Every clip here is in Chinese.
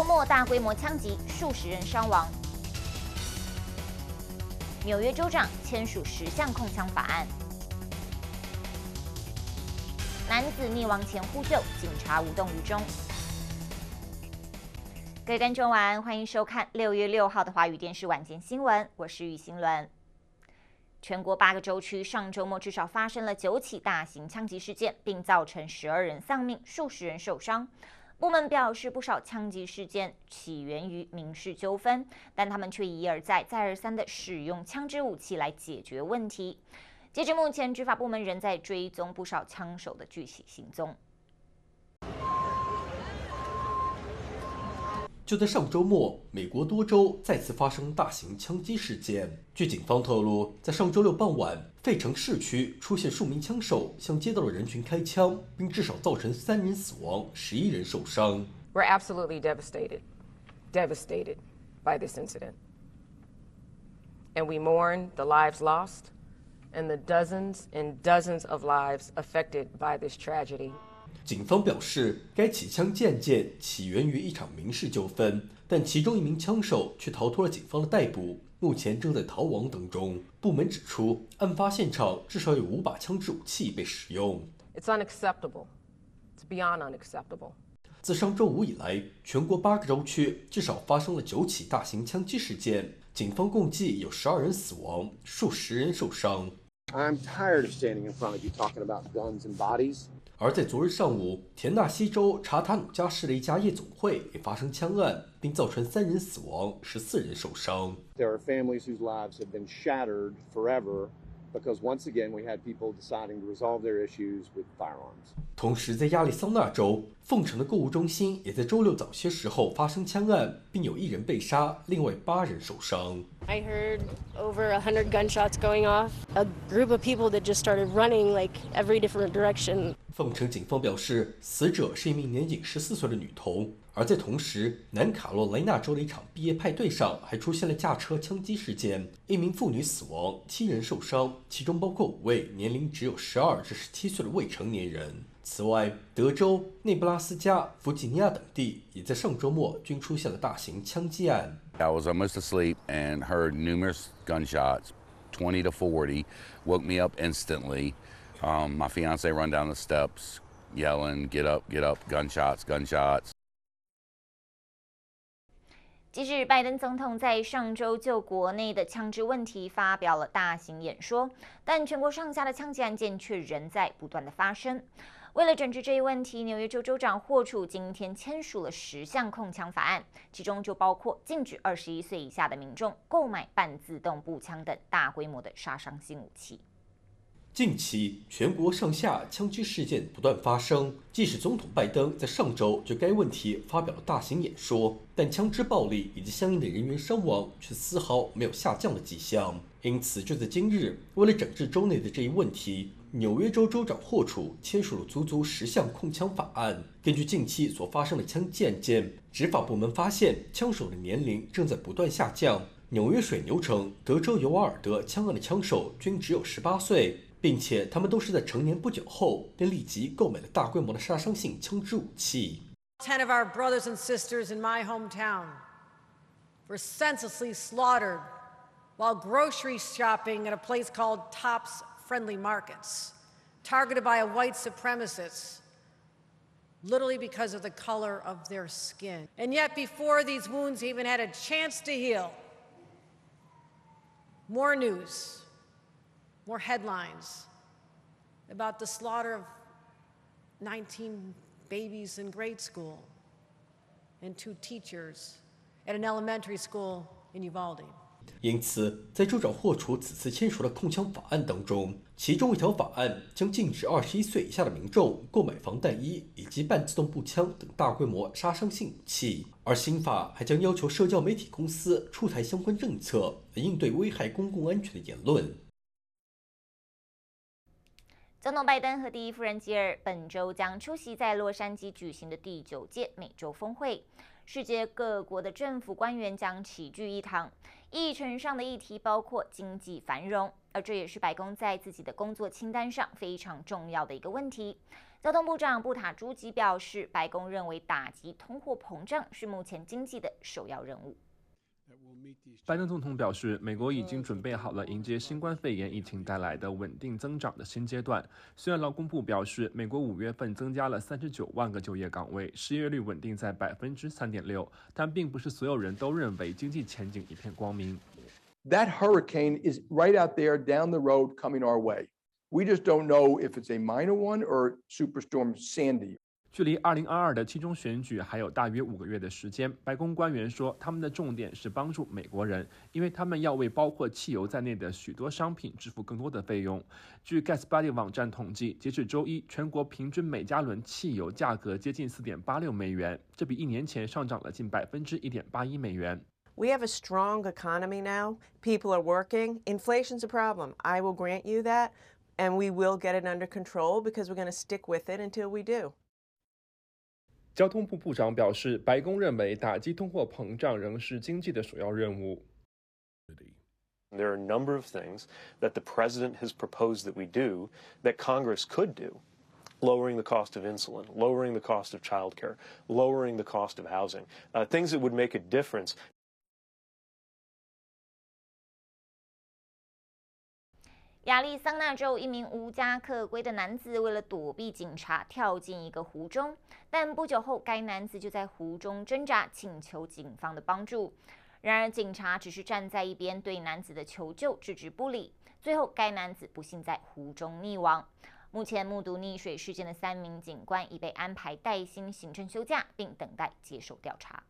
周末大规模枪击，数十人伤亡。纽约州长签署十项控枪法案。男子溺亡前呼救，警察无动于衷。各位观众晚安，欢迎收看六月六号的华语电视晚间新闻，我是雨欣伦。全国八个州区上周末至少发生了九起大型枪击事件，并造成十二人丧命，数十人受伤。部门表示，不少枪击事件起源于民事纠纷，但他们却一而再、再而三地使用枪支武器来解决问题。截至目前，执法部门仍在追踪不少枪手的具体行踪。就在上周末，美国多州再次发生大型枪击事件。据警方透露，在上周六傍晚，费城市区出现数名枪手向街道的人群开枪，并至少造成三人死亡、十一人受伤。We're absolutely devastated, devastated by this incident, and we mourn the lives lost and the dozens and dozens of lives affected by this tragedy. 警方表示，该起枪件件起源于一场民事纠纷，但其中一名枪手却逃脱了警方的逮捕，目前正在逃亡当中。部门指出，案发现场至少有五把枪支武器被使用。It's unacceptable. It's beyond unacceptable. 自上周五以来，全国八个州区至少发生了九起大型枪击事件，警方共计有十二人死亡，数十人受伤。I'm tired of standing in front of you talking about guns and bodies. 而在昨日上午，田纳西州查塔努加市的一家夜总会也发生枪案，并造成三人死亡、十四人受伤。There are families whose lives have been shattered forever because once again we had people deciding to resolve their issues with firearms. 同时，在亚利桑那州凤城的购物中心也在周六早些时候发生枪案，并有一人被杀，另外八人受伤。I heard over a hundred gunshots going off. A group of people that just started running like every different direction. 凤城警方表示，死者是一名年仅十四岁的女童。而在同时，南卡罗来纳州的一场毕业派对上还出现了驾车枪击事件，一名妇女死亡，七人受伤，其中包括五位年龄只有十二至十七岁的未成年人。此外，德州、内布拉斯加、弗吉尼亚等地也在上周末均出现了大型枪击案。I was almost asleep and heard numerous gunshots, twenty to forty, woke me up instantly. My fiance r u n down the steps, yelling, "Get up, get up!" Gunshots, gunshots. 即使拜登总统在上周就国内的枪支问题发表了大型演说，但全国上下的枪击案件却仍在不断的发生。为了整治这一问题，纽约州州长霍楚今天签署了十项控枪法案，其中就包括禁止二十一岁以下的民众购买半自动步枪等大规模的杀伤性武器。近期，全国上下枪击事件不断发生。即使总统拜登在上周就该问题发表了大型演说，但枪支暴力以及相应的人员伤亡却丝毫没有下降的迹象。因此，就在今日，为了整治州内的这一问题，纽约州州长霍楚签署了足足十项控枪法案。根据近期所发生的枪击案件，执法部门发现枪手的年龄正在不断下降。纽约水牛城、德州尤瓦尔德枪案的枪手均只有十八岁。并且他们都是在成年不久后便立即购买了大规模的杀伤性枪支武器。Ten of our brothers and sisters in my hometown were senselessly slaughtered while grocery shopping at a place called Tops Friendly Markets, targeted by a white supremacist, literally because of the color of their skin. And yet, before these wounds even had a chance to heal, more news. more headlines about the slaughter of 19 babies in grade school and two teachers at an elementary school in Uvalde. 因此，在州长霍楚此次签署的控枪法案当中，其中一条法案将禁止二十一岁以下的民众购买防弹衣以及半自动步枪等大规模杀伤性武器，而新法还将要求社交媒体公司出台相关政策来应对危害公共安全的言论。总统拜登和第一夫人吉尔本周将出席在洛杉矶举行的第九届美洲峰会，世界各国的政府官员将齐聚一堂。议程上的议题包括经济繁荣，而这也是白宫在自己的工作清单上非常重要的一个问题。交通部长布塔朱吉表示，白宫认为打击通货膨胀是目前经济的首要任务。拜登总统表示，美国已经准备好了迎接新冠肺炎疫情带来的稳定增长的新阶段。虽然劳工部表示，美国五月份增加了三十九万个就业岗位，失业率稳定在百分之三点六，但并不是所有人都认为经济前景一片光明。距离二零二二的期中选举还有大约五个月的时间，白宫官员说，他们的重点是帮助美国人，因为他们要为包括汽油在内的许多商品支付更多的费用。据 Gas b u d y 网站统计，截至周一，全国平均每加仑汽油价格接近四点八六美元，这比一年前上涨了近百分之一点八一美元。We have a strong economy now. People are working. Inflation s a problem. I will grant you that, and we will get it under control because we're going to stick with it until we do. 交通部部长表示，白宫认为打击通货膨胀仍是经济的首要任务。There are a number of things that the president has proposed that we do that Congress could do. Lowering the cost of insulin, lowering the cost of childcare, lowering the cost of housing, uh, things that would make a difference. 亚利桑那州一名无家可归的男子为了躲避警察，跳进一个湖中。但不久后，该男子就在湖中挣扎，请求警方的帮助。然而，警察只是站在一边，对男子的求救置之不理。最后，该男子不幸在湖中溺亡。目前，目睹溺水事件的三名警官已被安排带薪行政休假，并等待接受调查。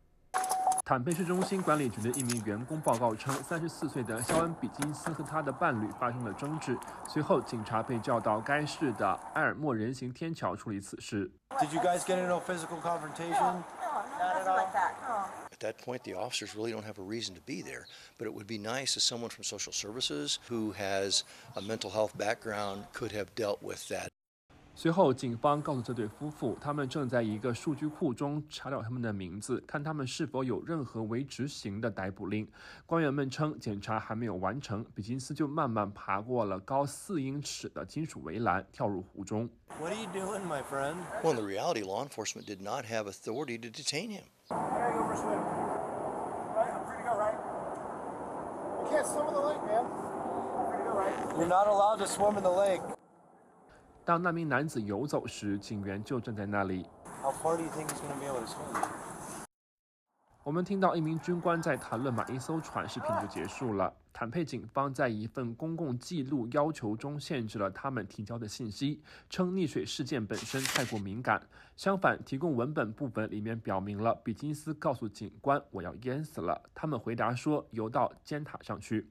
坦佩市中心管理局的一名员工报告称，三十四岁的肖恩·比金斯和他的伴侣发生了争执，随后警察被叫到该市的埃尔默人行天桥处理此事。Did you guys get into a physical confrontation? At that point, the officers really don't have a reason to be there, but it would be nice if someone from social services who has a mental health background could have dealt with that. 随后，警方告诉这对夫妇，他们正在一个数据库中查找他们的名字，看他们是否有任何未执行的逮捕令。官员们称，检查还没有完成，比金斯就慢慢爬过了高四英尺的金属围栏，跳入湖中。What are you doing, my friend? Well, in the reality, law enforcement did not have authority to detain him. You're not allowed to swim in the lake. 当那名男子游走时，警员就站在那里。我们听到一名军官在谈论马一艘船。视频就结束了。坦佩警方在一份公共记录要求中限制了他们提交的信息，称溺水事件本身太过敏感。相反，提供文本部分里面表明了，比金斯告诉警官：“我要淹死了。”他们回答说：“游到尖塔上去。”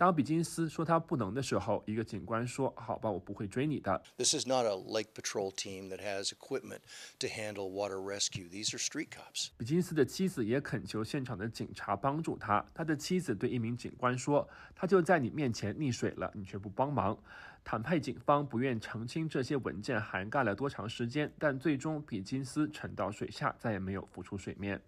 当比金斯说他不能的时候，一个警官说：“好吧，我不会追你的。” This is not a lake patrol team that has equipment to handle water rescue. These are street cops. 比金斯的妻子也恳求现场的警察帮助他。他的妻子对一名警官说：“他就在你面前溺水了，你却不帮忙。”坦佩警方不愿澄清这些文件涵盖了多长时间，但最终比金斯沉到水下，再也没有浮出水面。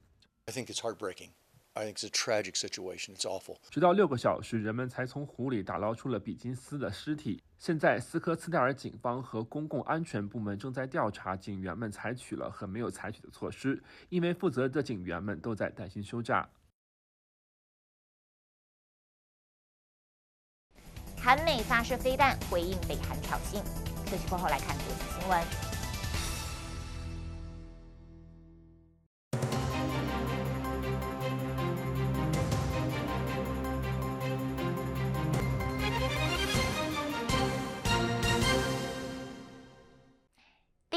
I think it's heartbreaking. I think it's tragic situation. It's a awful. 直到六个小时，人们才从湖里打捞出了比金斯的尸体。现在，斯科斯戴尔警方和公共安全部门正在调查警员们采取了和没有采取的措施，因为负责的警员们都在担心休假。韩美发射飞弹回应北韩挑衅，这息过后来看国际新闻。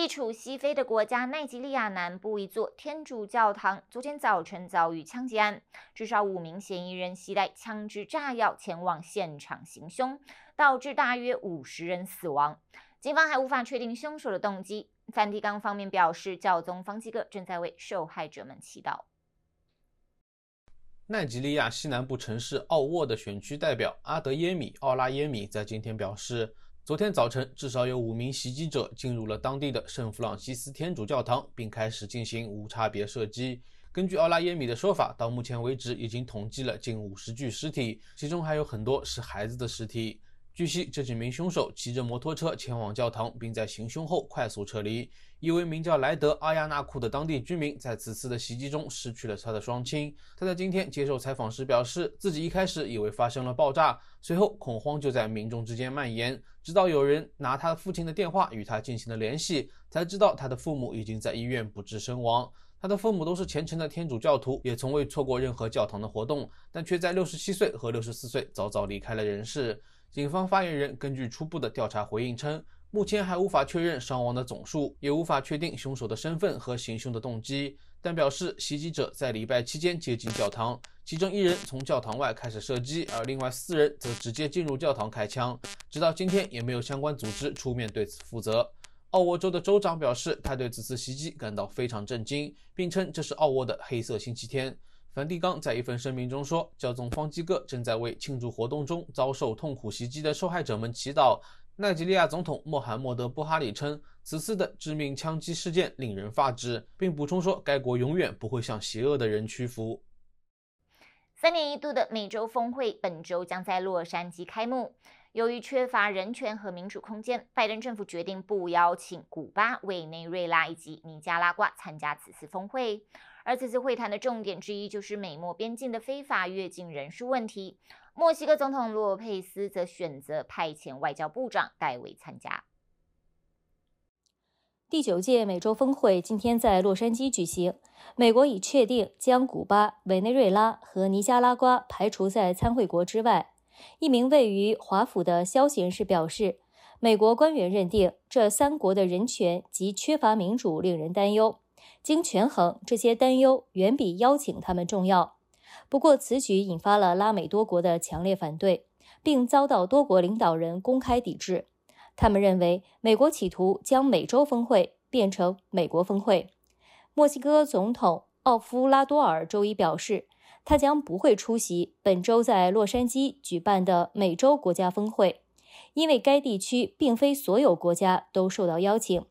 地处西非的国家奈及利亚南部一座天主教堂，昨天早晨遭遇枪击案，至少五名嫌疑人携带枪支、炸药前往现场行凶，导致大约五十人死亡。警方还无法确定凶手的动机。梵蒂冈方面表示，教宗方济各正在为受害者们祈祷。奈及利亚西南部城市奥沃的选区代表阿德耶米·奥拉耶米在今天表示。昨天早晨，至少有五名袭击者进入了当地的圣弗朗西斯天主教堂，并开始进行无差别射击。根据奥拉耶米的说法，到目前为止已经统计了近五十具尸体，其中还有很多是孩子的尸体。据悉，这几名凶手骑着摩托车前往教堂，并在行凶后快速撤离。一位名叫莱德·阿亚纳库的当地居民在此次的袭击中失去了他的双亲。他在今天接受采访时表示，自己一开始以为发生了爆炸，随后恐慌就在民众之间蔓延，直到有人拿他父亲的电话与他进行了联系，才知道他的父母已经在医院不治身亡。他的父母都是虔诚的天主教徒，也从未错过任何教堂的活动，但却在六十七岁和六十四岁早早离开了人世。警方发言人根据初步的调查回应称，目前还无法确认伤亡的总数，也无法确定凶手的身份和行凶的动机。但表示袭击者在礼拜期间接近教堂，其中一人从教堂外开始射击，而另外四人则直接进入教堂开枪。直到今天，也没有相关组织出面对此负责。奥沃州的州长表示，他对此次袭击感到非常震惊，并称这是奥沃的黑色星期天。梵蒂冈在一份声明中说：“教宗方济各正在为庆祝活动中遭受痛苦袭击的受害者们祈祷。”奈及利亚总统穆罕默德·布哈里称，此次的致命枪击事件令人发指，并补充说：“该国永远不会向邪恶的人屈服。”三年一度的美洲峰会本周将在洛杉矶开幕。由于缺乏人权和民主空间，拜登政府决定不邀请古巴、委内瑞拉以及尼加拉瓜参加此次峰会。而此次会谈的重点之一就是美墨边境的非法越境人数问题。墨西哥总统洛佩斯则选择派遣外交部长代为参加。第九届美洲峰会今天在洛杉矶举行，美国已确定将古巴、委内瑞拉和尼加拉瓜排除在参会国之外。一名位于华府的消息人士表示，美国官员认定这三国的人权及缺乏民主令人担忧。经权衡，这些担忧远比邀请他们重要。不过，此举引发了拉美多国的强烈反对，并遭到多国领导人公开抵制。他们认为，美国企图将美洲峰会变成美国峰会。墨西哥总统奥夫拉多尔周一表示，他将不会出席本周在洛杉矶举办的美洲国家峰会，因为该地区并非所有国家都受到邀请。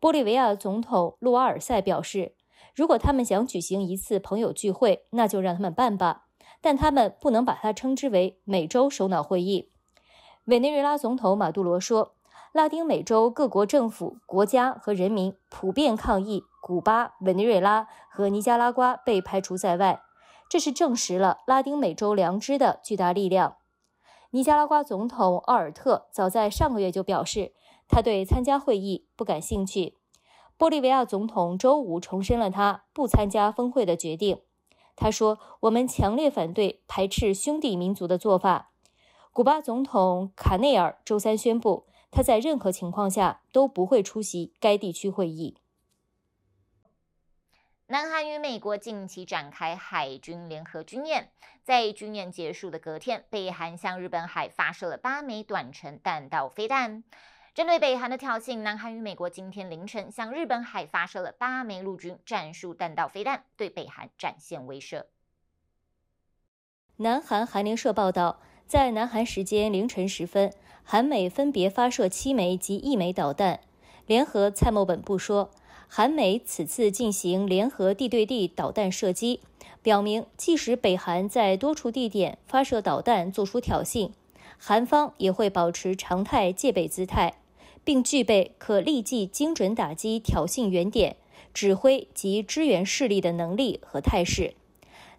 玻利维亚总统路阿尔塞表示：“如果他们想举行一次朋友聚会，那就让他们办吧，但他们不能把它称之为美洲首脑会议。”委内瑞拉总统马杜罗说：“拉丁美洲各国政府、国家和人民普遍抗议，古巴、委内瑞拉和尼加拉瓜被排除在外，这是证实了拉丁美洲良知的巨大力量。”尼加拉瓜总统奥尔特早在上个月就表示。他对参加会议不感兴趣。玻利维亚总统周五重申了他不参加峰会的决定。他说：“我们强烈反对排斥兄弟民族的做法。”古巴总统卡内尔周三宣布，他在任何情况下都不会出席该地区会议。南韩与美国近期展开海军联合军演，在军演结束的隔天，北韩向日本海发射了八枚短程弹道飞弹。针对北韩的挑衅，南韩与美国今天凌晨向日本海发射了八枚陆军战术弹道飞弹，对北韩展现威慑。南韩韩联社报道，在南韩时间凌晨时分，韩美分别发射七枚及一枚导弹。联合参谋本部说，韩美此次进行联合地对地导弹射击，表明即使北韩在多处地点发射导弹做出挑衅，韩方也会保持常态戒备姿态。并具备可立即精准打击挑衅原点、指挥及支援势力的能力和态势。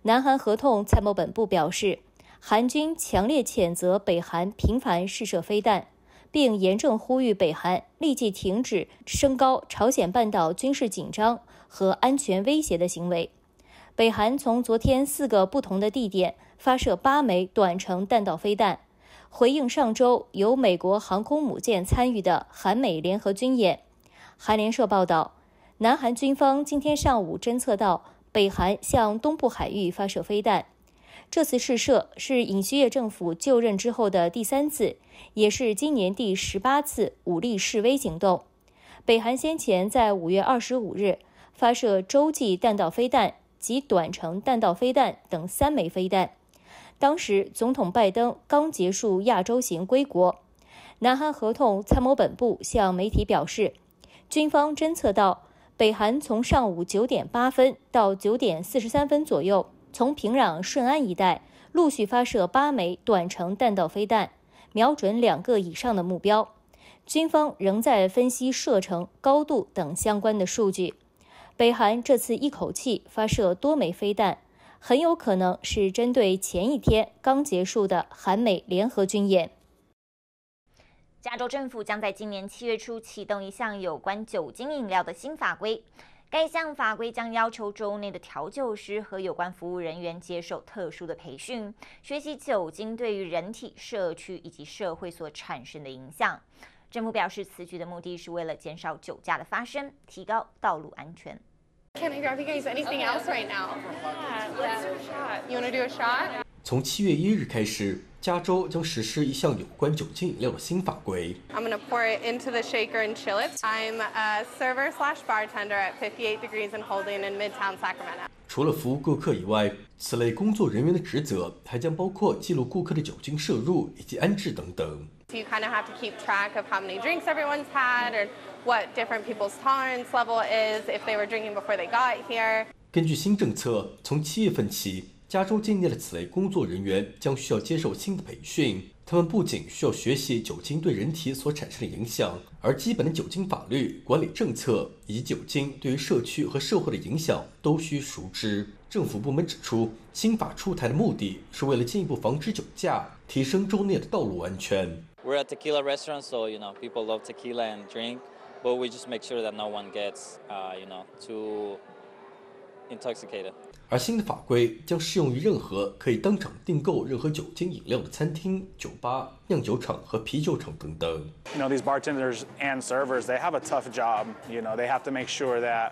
南韩合同参谋本部表示，韩军强烈谴责北韩频繁试射飞弹，并严正呼吁北韩立即停止升高朝鲜半岛军事紧张和安全威胁的行为。北韩从昨天四个不同的地点发射八枚短程弹道飞弹。回应上周由美国航空母舰参与的韩美联合军演，韩联社报道，南韩军方今天上午侦测到北韩向东部海域发射飞弹。这次试射是尹锡悦政府就任之后的第三次，也是今年第十八次武力示威行动。北韩先前在五月二十五日发射洲际弹道飞弹及短程弹道飞弹等三枚飞弹。当时，总统拜登刚结束亚洲行归国，南韩合同参谋本部向媒体表示，军方侦测到北韩从上午九点八分到九点四十三分左右，从平壤顺安一带陆续发射八枚短程弹道飞弹，瞄准两个以上的目标。军方仍在分析射程、高度等相关的数据。北韩这次一口气发射多枚飞弹。很有可能是针对前一天刚结束的韩美联合军演。加州政府将在今年七月初启动一项有关酒精饮料的新法规，该项法规将要求州内的调酒师和有关服务人员接受特殊的培训，学习酒精对于人体、社区以及社会所产生的影响。政府表示，此举的目的是为了减少酒驾的发生，提高道路安全。can i grab you guys anything else right now let's do a shot you want to do a shot 从七月一日开始加州将实施一项有关酒精饮料的新法规 i'm going to pour it into the shaker and chill it i'm a server slash bartender at 58 degrees and holding in midtown sacramento 除了服务顾客以外此类工作人员的职责还将包括记录顾客的酒精摄入以及安置等等 drinks You of to kind have 根据新政策，从七月份起，加州境内的此类工作人员将需要接受新的培训。他们不仅需要学习酒精对人体所产生的影响，而基本的酒精法律、管理政策以及酒精对于社区和社会的影响都需熟知。政府部门指出，新法出台的目的是为了进一步防止酒驾，提升州内的道路安全。we're a tequila restaurant, so you know people love tequila and drink, but we just make sure that no one gets, uh, you know, too intoxicated. 而新的法规将适用于任何可以当场订购任何酒精饮料的餐厅、酒吧、酿酒厂和啤酒厂等等。You know these bartenders and servers, they have a tough job. You know they have to make sure that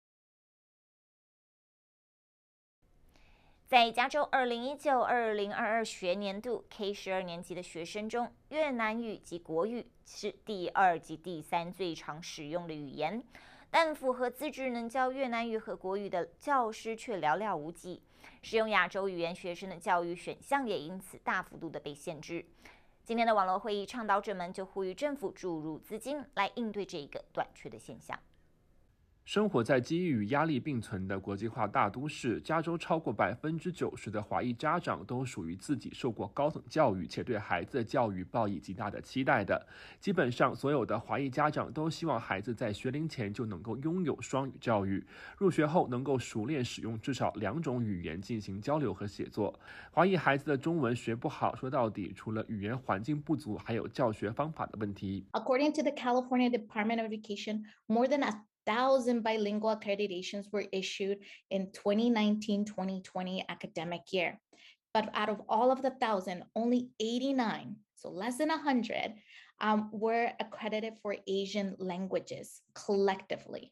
在加州2019-2022学年度 K12 年级的学生中，越南语及国语是第二及第三最常使用的语言，但符合资质能教越南语和国语的教师却寥寥无几，使用亚洲语言学生的教育选项也因此大幅度的被限制。今天的网络会议倡导者们就呼吁政府注入资金来应对这一个短缺的现象。生活在机遇与压力并存的国际化大都市加州，超过百分之九十的华裔家长都属于自己受过高等教育，且对孩子的教育抱以极大的期待的。基本上，所有的华裔家长都希望孩子在学龄前就能够拥有双语教育，入学后能够熟练使用至少两种语言进行交流和写作。华裔孩子的中文学不好，说到底，除了语言环境不足，还有教学方法的问题。According to the California Department of Education, more than a 1,000 bilingual accreditations were issued in 2019-2020 academic year. But out of all of the 1,000, only 89, so less than 100, um, were accredited for Asian languages collectively.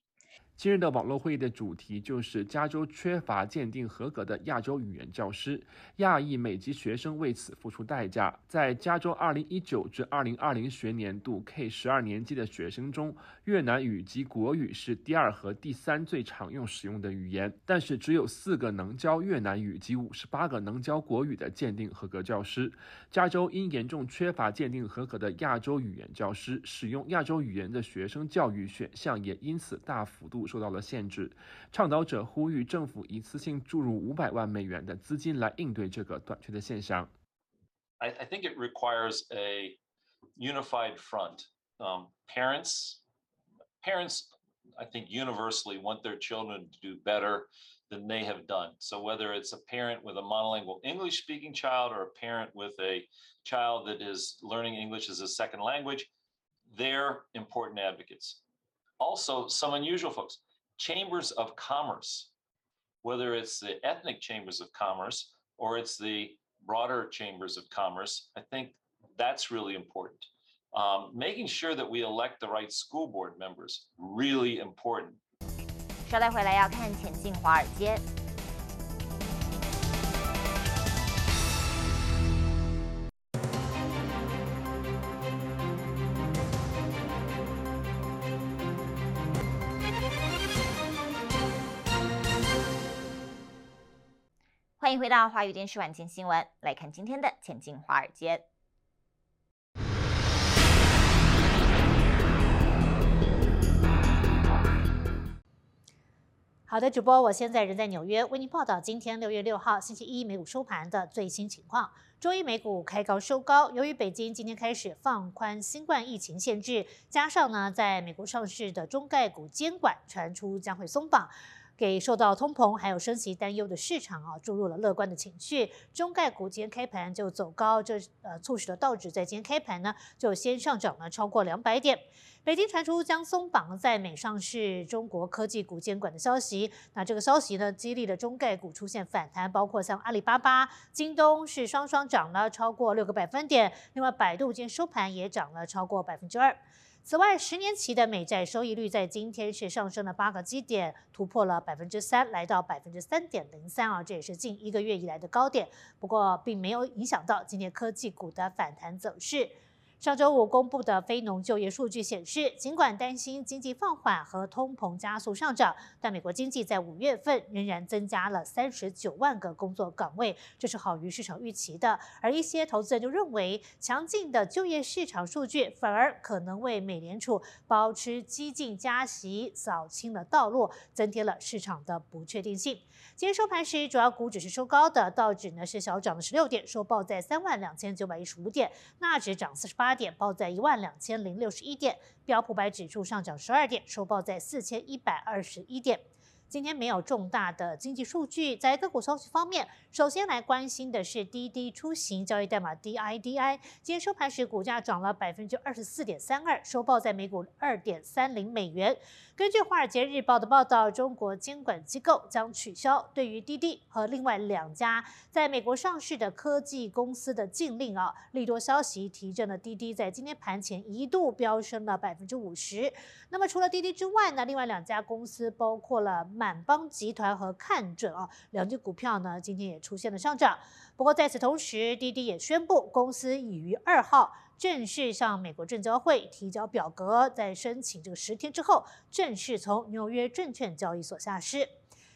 今日的网络会议的主题就是加州缺乏鉴定合格的亚洲语言教师，亚裔美籍学生为此付出代价。在加州2019至2020学年度 K 越南语及国语是第二和第三最常用使用的语言，但是只有四个能教越南语及五十八个能教国语的鉴定合格教师。加州因严重缺乏鉴定合格的亚洲语言教师，使用亚洲语言的学生教育选项也因此大幅度受到了限制。倡导者呼吁政府一次性注入五百万美元的资金来应对这个短缺的现象。I think it requires a unified front, um, parents. parents, I think, universally want their children to do better than they have done. So, whether it's a parent with a monolingual English speaking child or a parent with a child that is learning English as a second language, they're important advocates. Also, some unusual folks, chambers of commerce, whether it's the ethnic chambers of commerce or it's the broader chambers of commerce, I think that's really important. Um, making sure that we elect the right school board members really important. 稍待回来要看《潜进华尔街》。欢迎回到华语电视晚间新闻，来看今天的《前进华尔街》。好的，主播，我现在人在纽约，为您报道今天六月六号星期一美股收盘的最新情况。周一美股开高收高，由于北京今天开始放宽新冠疫情限制，加上呢，在美国上市的中概股监管传出将会松绑，给受到通膨还有升息担忧的市场啊注入了乐观的情绪。中概股今天开盘就走高，这呃促使了道指在今天开盘呢就先上涨了超过两百点。北京传出将松绑在美上市中国科技股监管的消息，那这个消息呢，激励了中概股出现反弹，包括像阿里巴巴、京东是双双涨了超过六个百分点，另外百度今天收盘也涨了超过百分之二。此外，十年期的美债收益率在今天是上升了八个基点，突破了百分之三，来到百分之三点零三啊，这也是近一个月以来的高点。不过，并没有影响到今天科技股的反弹走势。上周五公布的非农就业数据显示，尽管担心经济放缓和通膨加速上涨，但美国经济在五月份仍然增加了三十九万个工作岗位，这是好于市场预期的。而一些投资人就认为，强劲的就业市场数据反而可能为美联储保持激进加息扫清了道路，增添了市场的不确定性。今天收盘时，主要股指是收高的，道指呢是小涨了十六点，收报在三万两千九百一十五点，纳指涨四十八。点报在一万两千零六十一点，标普白指数上涨十二点，收报在四千一百二十一点。今天没有重大的经济数据。在个股消息方面，首先来关心的是滴滴出行，交易代码 DIDI。今天收盘时，股价涨了百分之二十四点三二，收报在每股二点三零美元。根据华尔街日报的报道，中国监管机构将取消对于滴滴和另外两家在美国上市的科技公司的禁令啊。利多消息提振了滴滴，在今天盘前一度飙升了百分之五十。那么除了滴滴之外呢？另外两家公司包括了。满邦集团和看准啊，两只股票呢，今天也出现了上涨。不过在此同时，滴滴也宣布，公司已于二号正式向美国证交会提交表格，在申请这个十天之后，正式从纽约证券交易所下市。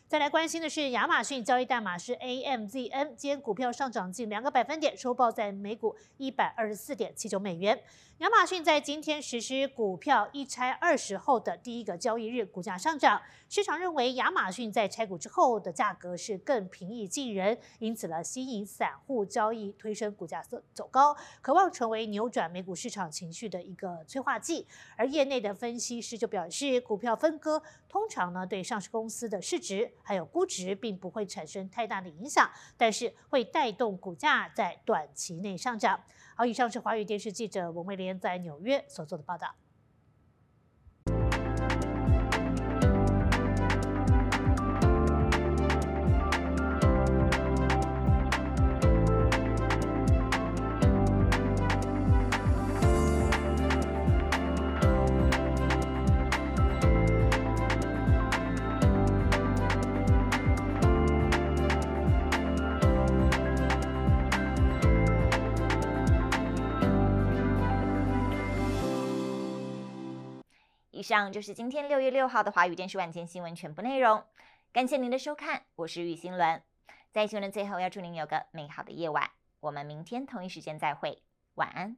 再来关心的是亚马逊，交易代码是 AMZN，今天股票上涨近两个百分点，收报在每股一百二十四点七九美元。亚马逊在今天实施股票一拆二十后的第一个交易日，股价上涨。市场认为亚马逊在拆股之后的价格是更平易近人，因此呢，吸引散户交易，推升股价走走高，渴望成为扭转美股市场情绪的一个催化剂。而业内的分析师就表示，股票分割通常呢，对上市公司的市值还有估值并不会产生太大的影响，但是会带动股价在短期内上涨。好，以上是华语电视记者文慧莲在纽约所做的报道。以上就是今天六月六号的华语电视晚间新闻全部内容，感谢您的收看，我是雨新伦，在新闻最后要祝您有个美好的夜晚，我们明天同一时间再会，晚安。